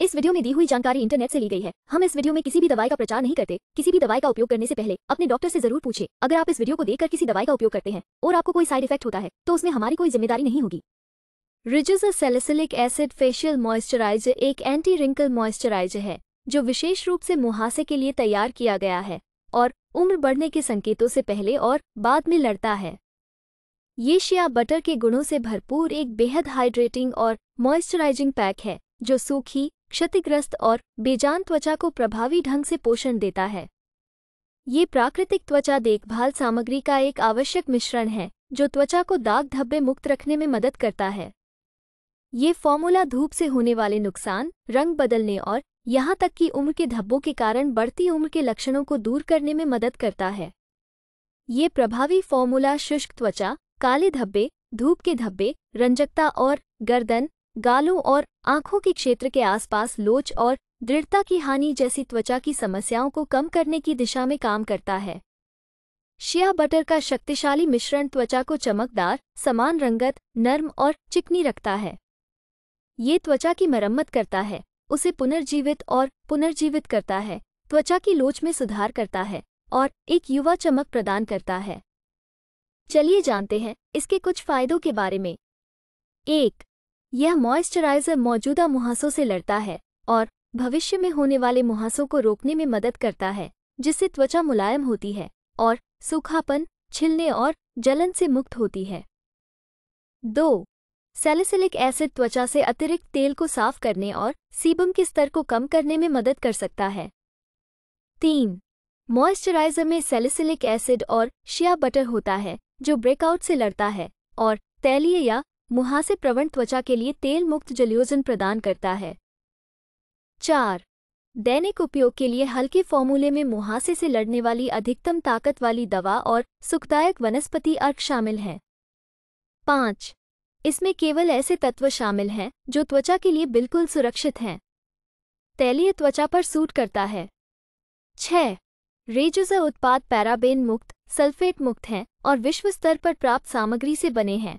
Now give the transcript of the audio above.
इस वीडियो में दी हुई जानकारी इंटरनेट से ली गई है हम इस वीडियो में किसी भी दवाई का प्रचार नहीं करते किसी भी दवाई का उपयोग करने से पहले अपने डॉक्टर से जरूर पूछे अगर आप इस वीडियो को देखकर किसी दवाई का उपयोग करते हैं और आपको कोई साइड इफेक्ट होता है तो उसमें हमारी कोई जिम्मेदारी नहीं होगी रिजेज सेलेसिलिक एसिड फेशियल मॉइस्चराइजर एक एंटी रिंकल मॉइस्चराइजर है जो विशेष रूप से मुहासे के लिए तैयार किया गया है और उम्र बढ़ने के संकेतों से पहले और बाद में लड़ता है ये शिया बटर के गुणों से भरपूर एक बेहद हाइड्रेटिंग और मॉइस्चराइजिंग पैक है जो सूखी क्षतिग्रस्त और बेजान त्वचा को प्रभावी ढंग से पोषण देता है ये प्राकृतिक त्वचा देखभाल सामग्री का एक आवश्यक मिश्रण है जो त्वचा को दाग धब्बे मुक्त रखने में मदद करता है ये फॉर्मूला धूप से होने वाले नुकसान रंग बदलने और यहाँ तक कि उम्र के धब्बों के कारण बढ़ती उम्र के लक्षणों को दूर करने में मदद करता है ये प्रभावी फॉर्मूला शुष्क त्वचा काले धब्बे धूप के धब्बे रंजकता और गर्दन गालों और आंखों के क्षेत्र के आसपास लोच और दृढ़ता की हानि जैसी त्वचा की समस्याओं को कम करने की दिशा में काम करता है शिया बटर का शक्तिशाली मिश्रण त्वचा को चमकदार समान रंगत नर्म और चिकनी रखता है ये त्वचा की मरम्मत करता है उसे पुनर्जीवित और पुनर्जीवित करता है त्वचा की लोच में सुधार करता है और एक युवा चमक प्रदान करता है चलिए जानते हैं इसके कुछ फायदों के बारे में एक यह मॉइस्चराइजर मौजूदा मुहासों से लड़ता है और भविष्य में होने वाले मुहासों को रोकने में मदद करता है जिससे त्वचा मुलायम होती है और सूखापन छिलने और जलन से मुक्त होती है दो सेलिसिलिक एसिड त्वचा से अतिरिक्त तेल को साफ करने और सीबम के स्तर को कम करने में मदद कर सकता है तीन मॉइस्चराइजर में सेलिसिलिक एसिड और शिया बटर होता है जो ब्रेकआउट से लड़ता है और तैलीय या मुहासे प्रवण त्वचा के लिए तेल मुक्त जल्योजन प्रदान करता है चार दैनिक उपयोग के लिए हल्के फॉर्मूले में मुहासे से लड़ने वाली अधिकतम ताकत वाली दवा और सुखदायक वनस्पति अर्क शामिल हैं पाँच इसमें केवल ऐसे तत्व शामिल हैं जो त्वचा के लिए बिल्कुल सुरक्षित हैं तैलीय त्वचा पर सूट करता है छ रेजुजा उत्पाद पैराबेन मुक्त सल्फेट मुक्त हैं और विश्व स्तर पर प्राप्त सामग्री से बने हैं